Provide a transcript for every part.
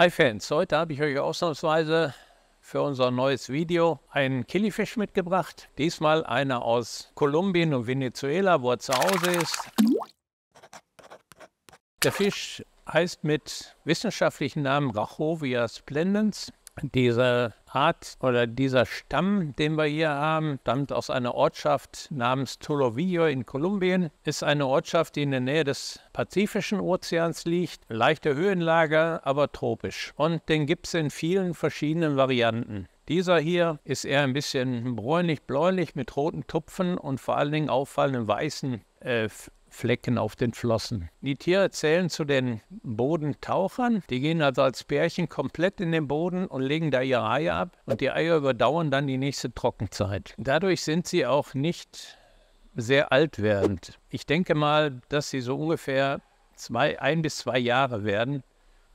Hi Fans, heute habe ich euch ausnahmsweise für unser neues Video einen Killifisch mitgebracht. Diesmal einer aus Kolumbien und Venezuela, wo er zu Hause ist. Der Fisch heißt mit wissenschaftlichen Namen Rachovia splendens. Dieser Art oder dieser Stamm, den wir hier haben, stammt aus einer Ortschaft namens Tolovillo in Kolumbien. Ist eine Ortschaft, die in der Nähe des Pazifischen Ozeans liegt. Leichte Höhenlage, aber tropisch. Und den gibt es in vielen verschiedenen Varianten. Dieser hier ist eher ein bisschen bräunlich-bläulich mit roten Tupfen und vor allen Dingen auffallenden weißen äh, Flecken auf den Flossen. Die Tiere zählen zu den Bodentauchern. Die gehen also als Pärchen komplett in den Boden und legen da ihre Eier ab. Und die Eier überdauern dann die nächste Trockenzeit. Dadurch sind sie auch nicht sehr alt werdend. Ich denke mal, dass sie so ungefähr zwei, ein bis zwei Jahre werden.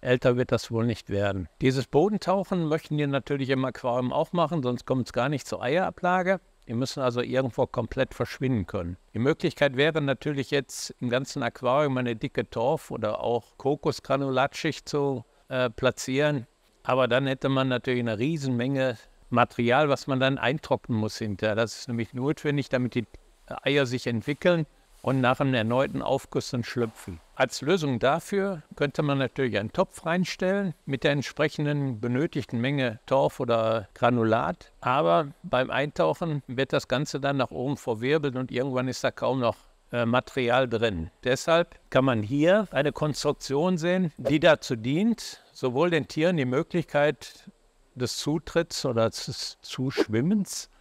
Älter wird das wohl nicht werden. Dieses Bodentauchen möchten die natürlich im Aquarium auch machen, sonst kommt es gar nicht zur Eierablage. Die müssen also irgendwo komplett verschwinden können. Die Möglichkeit wäre natürlich jetzt im ganzen Aquarium eine dicke Torf oder auch Kokosgranulatschicht zu äh, platzieren. Aber dann hätte man natürlich eine Riesenmenge Material, was man dann eintrocknen muss hinterher. Das ist nämlich notwendig, damit die Eier sich entwickeln und nach einem erneuten Aufguss Schlüpfen. Als Lösung dafür könnte man natürlich einen Topf reinstellen mit der entsprechenden benötigten Menge Torf oder Granulat. Aber beim Eintauchen wird das Ganze dann nach oben verwirbelt und irgendwann ist da kaum noch äh, Material drin. Deshalb kann man hier eine Konstruktion sehen, die dazu dient, sowohl den Tieren die Möglichkeit des Zutritts oder des Zuschwimmens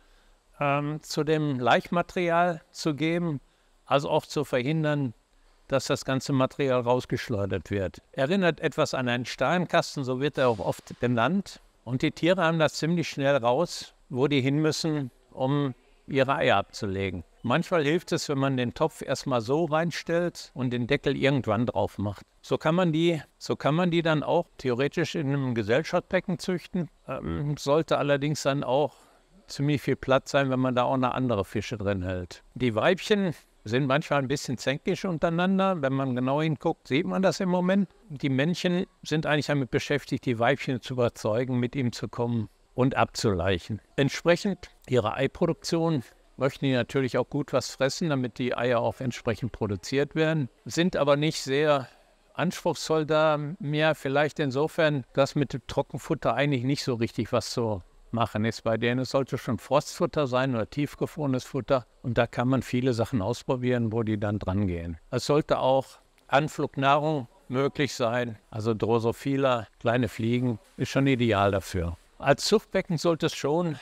ähm, zu dem Leichmaterial zu geben, als auch zu verhindern, dass das ganze Material rausgeschleudert wird. Erinnert etwas an einen Steinkasten, so wird er auch oft benannt. Und die Tiere haben das ziemlich schnell raus, wo die hin müssen, um ihre Eier abzulegen. Manchmal hilft es, wenn man den Topf erstmal so reinstellt und den Deckel irgendwann drauf macht. So kann man die, so kann man die dann auch theoretisch in einem Gesellschaftsbecken züchten. Ähm, sollte allerdings dann auch ziemlich viel Platz sein, wenn man da auch noch andere Fische drin hält. Die Weibchen sind manchmal ein bisschen zänkisch untereinander. Wenn man genau hinguckt, sieht man das im Moment. Die Männchen sind eigentlich damit beschäftigt, die Weibchen zu überzeugen, mit ihm zu kommen und abzuleichen. Entsprechend ihrer Eiproduktion möchten die natürlich auch gut was fressen, damit die Eier auch entsprechend produziert werden, sind aber nicht sehr anspruchsvoll da mehr vielleicht insofern, dass mit dem Trockenfutter eigentlich nicht so richtig was zu machen ist. Bei denen sollte schon Frostfutter sein oder tiefgefrorenes Futter. Und da kann man viele Sachen ausprobieren, wo die dann dran gehen. Es sollte auch Anflugnahrung möglich sein. Also Drosophila, kleine Fliegen, ist schon ideal dafür. Als Zuchtbecken sollte es schon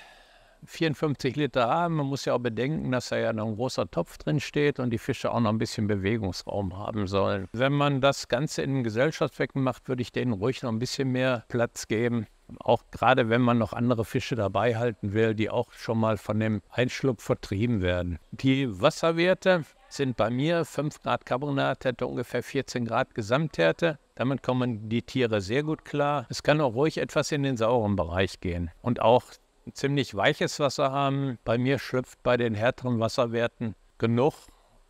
54 Liter haben. Man muss ja auch bedenken, dass da ja noch ein großer Topf drin steht und die Fische auch noch ein bisschen Bewegungsraum haben sollen. Wenn man das Ganze in einem Gesellschaftsbecken macht, würde ich denen ruhig noch ein bisschen mehr Platz geben auch gerade wenn man noch andere Fische dabei halten will, die auch schon mal von dem Einschlupf vertrieben werden. Die Wasserwerte sind bei mir 5 Grad Carbonathärte, ungefähr 14 Grad Gesamthärte. Damit kommen die Tiere sehr gut klar. Es kann auch ruhig etwas in den sauren Bereich gehen. Und auch ziemlich weiches Wasser haben. Bei mir schlüpft bei den härteren Wasserwerten genug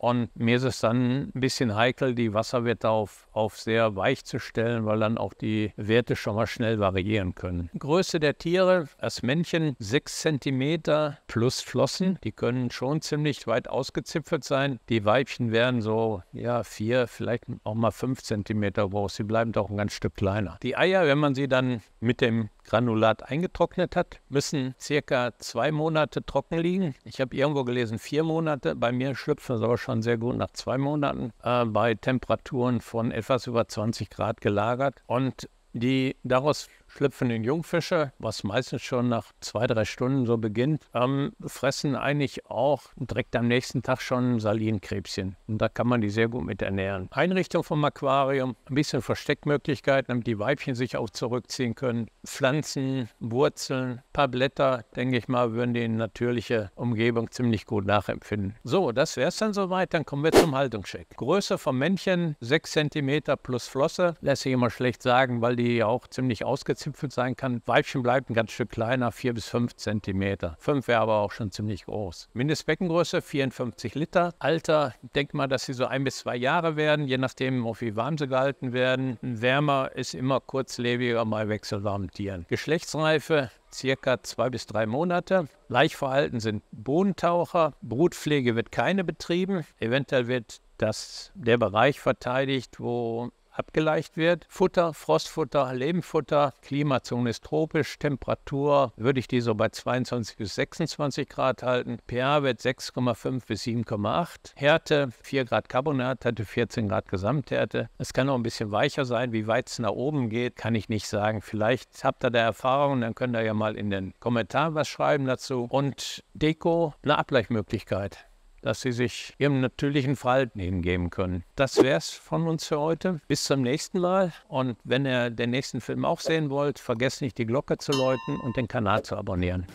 und mir ist es dann ein bisschen heikel, die Wasserwerte auf, auf sehr weich zu stellen, weil dann auch die Werte schon mal schnell variieren können. Größe der Tiere, das Männchen 6 cm plus Flossen, die können schon ziemlich weit ausgezipfelt sein. Die Weibchen werden so, ja, 4, vielleicht auch mal 5 cm groß. Sie bleiben doch ein ganz Stück kleiner. Die Eier, wenn man sie dann mit dem Granulat eingetrocknet hat, müssen circa zwei Monate trocken liegen. Ich habe irgendwo gelesen, vier Monate. Bei mir schlüpfen das aber schon sehr gut nach zwei Monaten äh, bei Temperaturen von etwas über 20 Grad gelagert. Und die daraus schlüpfenden Jungfische, was meistens schon nach zwei, drei Stunden so beginnt, ähm, fressen eigentlich auch direkt am nächsten Tag schon Salinkrebschen. Und da kann man die sehr gut mit ernähren. Einrichtung vom Aquarium, ein bisschen Versteckmöglichkeiten, damit die Weibchen sich auch zurückziehen können. Pflanzen, Wurzeln, paar Blätter, denke ich mal, würden die natürliche Umgebung ziemlich gut nachempfinden. So, das wäre es dann soweit. Dann kommen wir zum Haltungscheck. Größe vom Männchen 6 cm plus Flosse, lässt sich immer schlecht sagen, weil die auch ziemlich ausgezeichnet gezipfelt sein kann. Weibchen bleibt ein ganz Stück kleiner, 4 bis 5 Zentimeter. 5 wäre aber auch schon ziemlich groß. Mindestbeckengröße 54 Liter. Alter, denkt mal, dass sie so ein bis zwei Jahre werden, je nachdem, auf wie warm sie gehalten werden. Ein Wärmer ist immer kurzlebiger bei wechselwarmen Tieren. Geschlechtsreife circa zwei bis drei Monate. Laichverhalten sind Bodentaucher. Brutpflege wird keine betrieben. Eventuell wird das der Bereich verteidigt, wo abgeleicht wird. Futter, Frostfutter, Lebenfutter, Klimazone ist tropisch, Temperatur würde ich die so bei 22 bis 26 Grad halten, pH wird 6,5 bis 7,8, Härte 4 Grad Carbonat, hatte 14 Grad Gesamthärte. Es kann auch ein bisschen weicher sein, wie weit es nach oben geht, kann ich nicht sagen. Vielleicht habt ihr da Erfahrungen, dann könnt ihr ja mal in den Kommentaren was schreiben dazu. Und Deko, eine Abgleichmöglichkeit dass sie sich ihrem natürlichen Verhalten hingeben können. Das wäre es von uns für heute. Bis zum nächsten Mal. Und wenn ihr den nächsten Film auch sehen wollt, vergesst nicht, die Glocke zu läuten und den Kanal zu abonnieren.